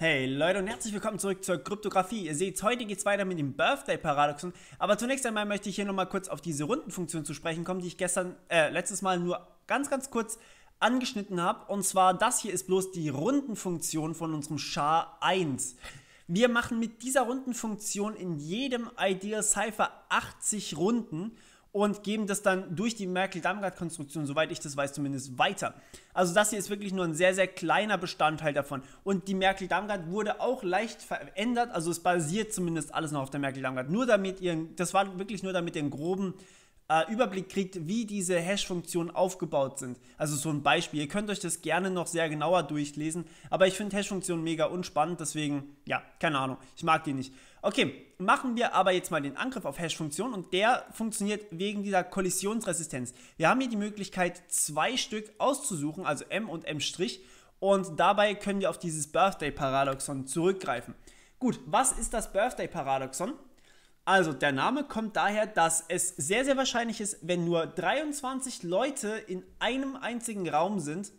Hey Leute und herzlich willkommen zurück zur Kryptographie. Ihr seht, heute geht es weiter mit dem Birthday-Paradoxon. Aber zunächst einmal möchte ich hier nochmal kurz auf diese Rundenfunktion zu sprechen kommen, die ich gestern, äh, letztes Mal nur ganz, ganz kurz angeschnitten habe. Und zwar, das hier ist bloß die Rundenfunktion von unserem Char 1. Wir machen mit dieser Rundenfunktion in jedem Ideal Cypher 80 Runden und geben das dann durch die Merkel-Damgard-Konstruktion, soweit ich das weiß, zumindest weiter. Also das hier ist wirklich nur ein sehr, sehr kleiner Bestandteil davon. Und die Merkel-Damgard wurde auch leicht verändert, also es basiert zumindest alles noch auf der Merkel-Damgard. Nur damit ihr, das war wirklich nur damit ihr einen groben äh, Überblick kriegt, wie diese Hash-Funktionen aufgebaut sind. Also so ein Beispiel. Ihr könnt euch das gerne noch sehr genauer durchlesen, aber ich finde Hash-Funktionen mega unspannend, deswegen, ja, keine Ahnung, ich mag die nicht. Okay, machen wir aber jetzt mal den Angriff auf Hash-Funktion und der funktioniert wegen dieser Kollisionsresistenz. Wir haben hier die Möglichkeit, zwei Stück auszusuchen, also M und M' und dabei können wir auf dieses Birthday-Paradoxon zurückgreifen. Gut, was ist das Birthday-Paradoxon? Also der Name kommt daher, dass es sehr, sehr wahrscheinlich ist, wenn nur 23 Leute in einem einzigen Raum sind,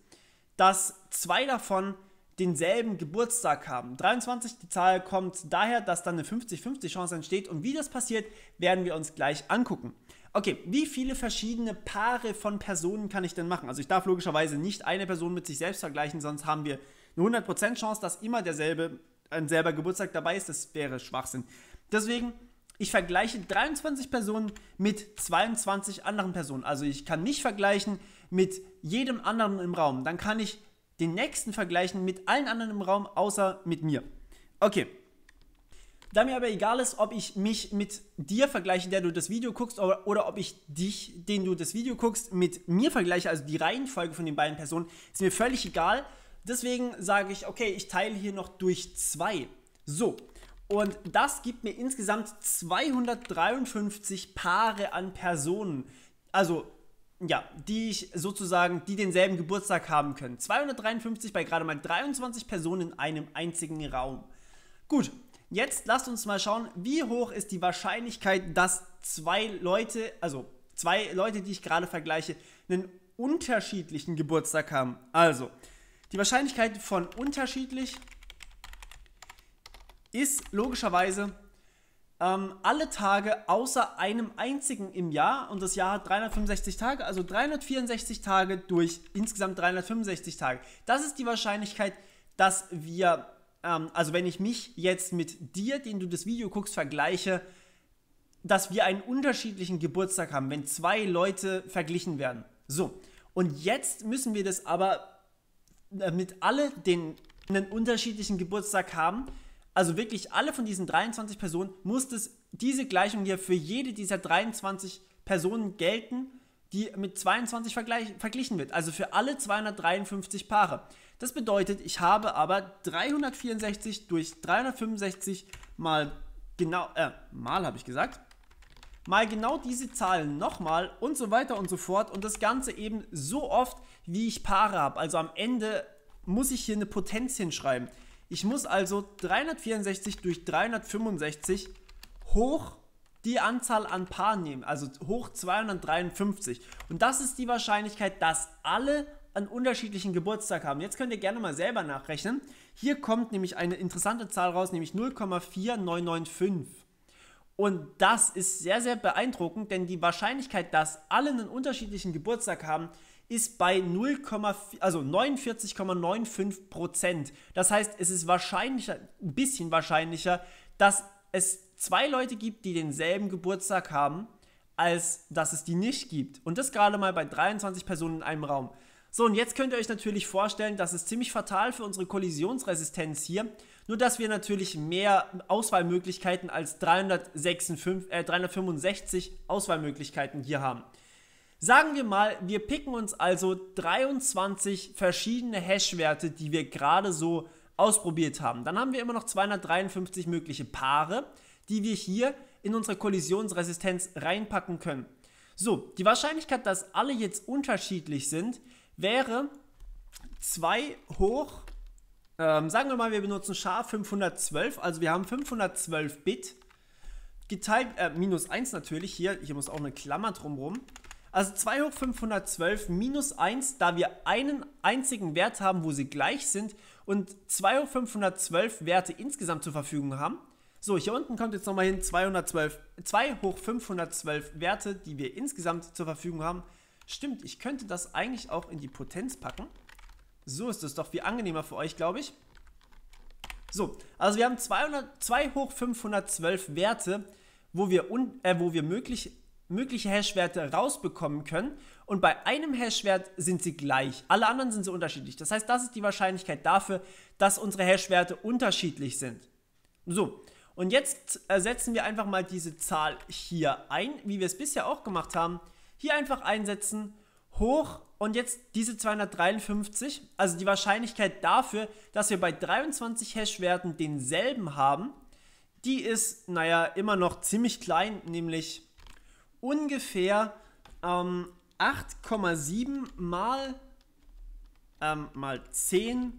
dass zwei davon denselben Geburtstag haben. 23, die Zahl kommt daher, dass dann eine 50-50 Chance entsteht und wie das passiert, werden wir uns gleich angucken. Okay, wie viele verschiedene Paare von Personen kann ich denn machen? Also ich darf logischerweise nicht eine Person mit sich selbst vergleichen, sonst haben wir eine 100% Chance, dass immer derselbe, ein selber Geburtstag dabei ist. Das wäre Schwachsinn. Deswegen, ich vergleiche 23 Personen mit 22 anderen Personen. Also ich kann mich vergleichen mit jedem anderen im Raum. Dann kann ich den nächsten vergleichen mit allen anderen im Raum, außer mit mir. Okay. Da mir aber egal ist, ob ich mich mit dir vergleiche, der du das Video guckst, oder, oder ob ich dich, den du das Video guckst, mit mir vergleiche, also die Reihenfolge von den beiden Personen, ist mir völlig egal. Deswegen sage ich, okay, ich teile hier noch durch zwei. So, und das gibt mir insgesamt 253 Paare an Personen. Also ja, die ich sozusagen, die denselben Geburtstag haben können. 253 bei gerade mal 23 Personen in einem einzigen Raum. Gut, jetzt lasst uns mal schauen, wie hoch ist die Wahrscheinlichkeit, dass zwei Leute, also zwei Leute, die ich gerade vergleiche, einen unterschiedlichen Geburtstag haben. Also, die Wahrscheinlichkeit von unterschiedlich ist logischerweise ähm, alle Tage außer einem einzigen im Jahr und das Jahr hat 365 Tage, also 364 Tage durch insgesamt 365 Tage. Das ist die Wahrscheinlichkeit, dass wir, ähm, also wenn ich mich jetzt mit dir, den du das Video guckst, vergleiche, dass wir einen unterschiedlichen Geburtstag haben, wenn zwei Leute verglichen werden. So, und jetzt müssen wir das aber, äh, mit alle den, einen unterschiedlichen Geburtstag haben, also wirklich alle von diesen 23 Personen muss es diese Gleichung hier für jede dieser 23 Personen gelten, die mit 22 verglichen wird. Also für alle 253 Paare. Das bedeutet, ich habe aber 364 durch 365 mal genau, äh, mal habe ich gesagt, mal genau diese Zahlen nochmal und so weiter und so fort und das Ganze eben so oft, wie ich Paare habe. Also am Ende muss ich hier eine Potenz hinschreiben. Ich muss also 364 durch 365 hoch die Anzahl an Paaren nehmen, also hoch 253. Und das ist die Wahrscheinlichkeit, dass alle einen unterschiedlichen Geburtstag haben. Jetzt könnt ihr gerne mal selber nachrechnen. Hier kommt nämlich eine interessante Zahl raus, nämlich 0,4995. Und das ist sehr, sehr beeindruckend, denn die Wahrscheinlichkeit, dass alle einen unterschiedlichen Geburtstag haben, ist bei 0, also 49,95 Prozent. Das heißt, es ist wahrscheinlicher, ein bisschen wahrscheinlicher, dass es zwei Leute gibt, die denselben Geburtstag haben, als dass es die nicht gibt. Und das gerade mal bei 23 Personen in einem Raum. So, und jetzt könnt ihr euch natürlich vorstellen, das ist ziemlich fatal für unsere Kollisionsresistenz hier. Nur, dass wir natürlich mehr Auswahlmöglichkeiten als 365, äh, 365 Auswahlmöglichkeiten hier haben. Sagen wir mal, wir picken uns also 23 verschiedene Hash-Werte, die wir gerade so ausprobiert haben. Dann haben wir immer noch 253 mögliche Paare, die wir hier in unsere Kollisionsresistenz reinpacken können. So, die Wahrscheinlichkeit, dass alle jetzt unterschiedlich sind, wäre 2 hoch, ähm, sagen wir mal, wir benutzen SHA-512, also wir haben 512 Bit, geteilt, äh, minus 1 natürlich, hier, hier muss auch eine Klammer drumrum, also 2 hoch 512 minus 1, da wir einen einzigen Wert haben, wo sie gleich sind und 2 hoch 512 Werte insgesamt zur Verfügung haben. So, hier unten kommt jetzt nochmal hin 212, 2 hoch 512 Werte, die wir insgesamt zur Verfügung haben. Stimmt, ich könnte das eigentlich auch in die Potenz packen. So ist es doch viel angenehmer für euch, glaube ich. So, also wir haben 200, 2 hoch 512 Werte, wo wir, un, äh, wo wir möglich mögliche Hashwerte rausbekommen können und bei einem Hashwert sind sie gleich. Alle anderen sind so unterschiedlich. Das heißt, das ist die Wahrscheinlichkeit dafür, dass unsere Hashwerte unterschiedlich sind. So, und jetzt setzen wir einfach mal diese Zahl hier ein, wie wir es bisher auch gemacht haben. Hier einfach einsetzen, hoch und jetzt diese 253, also die Wahrscheinlichkeit dafür, dass wir bei 23 Hashwerten denselben haben, die ist, naja, immer noch ziemlich klein, nämlich ungefähr ähm, 8,7 mal, ähm, mal 10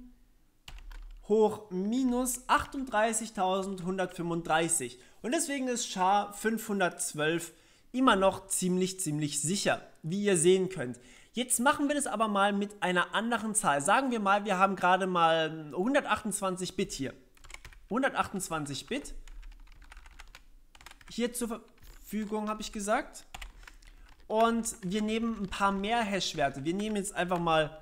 hoch minus 38.135. Und deswegen ist SHA 512 immer noch ziemlich, ziemlich sicher, wie ihr sehen könnt. Jetzt machen wir das aber mal mit einer anderen Zahl. Sagen wir mal, wir haben gerade mal 128 Bit hier. 128 Bit hier zu ver Verfügung, habe ich gesagt. Und wir nehmen ein paar mehr Hash-Werte. Wir nehmen jetzt einfach mal,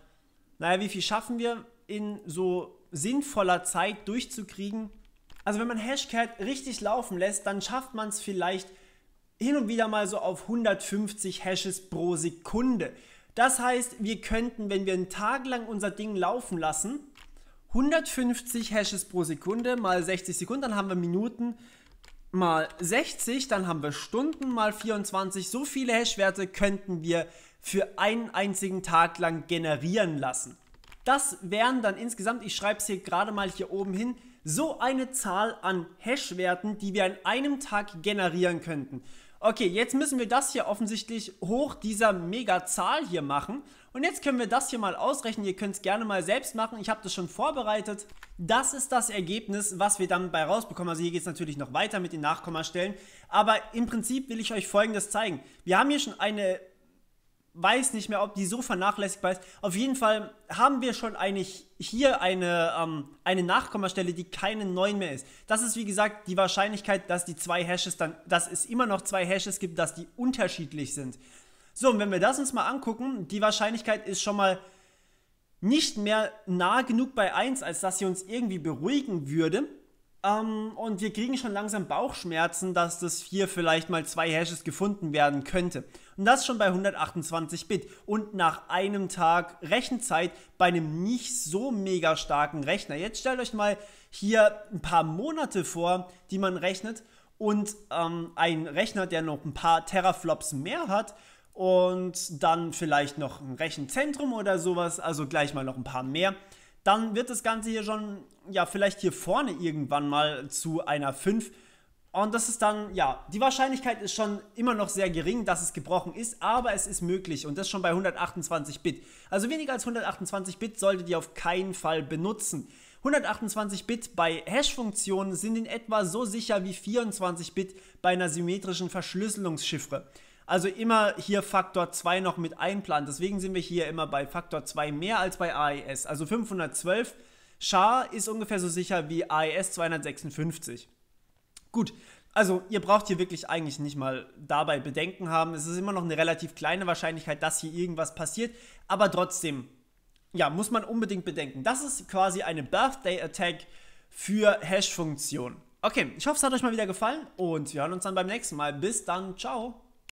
naja, wie viel schaffen wir in so sinnvoller Zeit durchzukriegen. Also wenn man Hashcat richtig laufen lässt, dann schafft man es vielleicht hin und wieder mal so auf 150 Hashes pro Sekunde. Das heißt, wir könnten, wenn wir einen Tag lang unser Ding laufen lassen, 150 Hashes pro Sekunde mal 60 Sekunden, dann haben wir Minuten, mal 60, dann haben wir Stunden mal 24. So viele Hashwerte könnten wir für einen einzigen Tag lang generieren lassen. Das wären dann insgesamt, ich schreibe es hier gerade mal hier oben hin, so eine Zahl an Hashwerten, die wir an einem Tag generieren könnten. Okay, jetzt müssen wir das hier offensichtlich hoch dieser Mega-Zahl hier machen. Und jetzt können wir das hier mal ausrechnen. Ihr könnt es gerne mal selbst machen. Ich habe das schon vorbereitet. Das ist das Ergebnis, was wir dann bei rausbekommen. Also hier geht es natürlich noch weiter mit den Nachkommastellen. Aber im Prinzip will ich euch Folgendes zeigen. Wir haben hier schon eine weiß nicht mehr, ob die so vernachlässigbar ist. Auf jeden Fall haben wir schon eigentlich hier eine, ähm, eine Nachkommastelle, die keine 9 mehr ist. Das ist wie gesagt die Wahrscheinlichkeit, dass die zwei Hashes dann, dass es immer noch zwei Hashes gibt, dass die unterschiedlich sind. So, und wenn wir das uns mal angucken, die Wahrscheinlichkeit ist schon mal nicht mehr nah genug bei 1, als dass sie uns irgendwie beruhigen würde. Ähm, und wir kriegen schon langsam Bauchschmerzen, dass das hier vielleicht mal zwei Hashes gefunden werden könnte. Und das schon bei 128 Bit und nach einem Tag Rechenzeit bei einem nicht so mega starken Rechner. Jetzt stellt euch mal hier ein paar Monate vor, die man rechnet und ähm, ein Rechner, der noch ein paar Teraflops mehr hat und dann vielleicht noch ein Rechenzentrum oder sowas, also gleich mal noch ein paar mehr dann wird das Ganze hier schon, ja, vielleicht hier vorne irgendwann mal zu einer 5. Und das ist dann, ja, die Wahrscheinlichkeit ist schon immer noch sehr gering, dass es gebrochen ist, aber es ist möglich und das schon bei 128 Bit. Also weniger als 128 Bit solltet ihr auf keinen Fall benutzen. 128 Bit bei Hash-Funktionen sind in etwa so sicher wie 24 Bit bei einer symmetrischen Verschlüsselungsschiffre. Also immer hier Faktor 2 noch mit einplanen. Deswegen sind wir hier immer bei Faktor 2 mehr als bei AES. Also 512 SHA ist ungefähr so sicher wie AES 256. Gut, also ihr braucht hier wirklich eigentlich nicht mal dabei Bedenken haben. Es ist immer noch eine relativ kleine Wahrscheinlichkeit, dass hier irgendwas passiert. Aber trotzdem, ja, muss man unbedingt bedenken. Das ist quasi eine Birthday Attack für Hash-Funktion. Okay, ich hoffe, es hat euch mal wieder gefallen und wir hören uns dann beim nächsten Mal. Bis dann, ciao.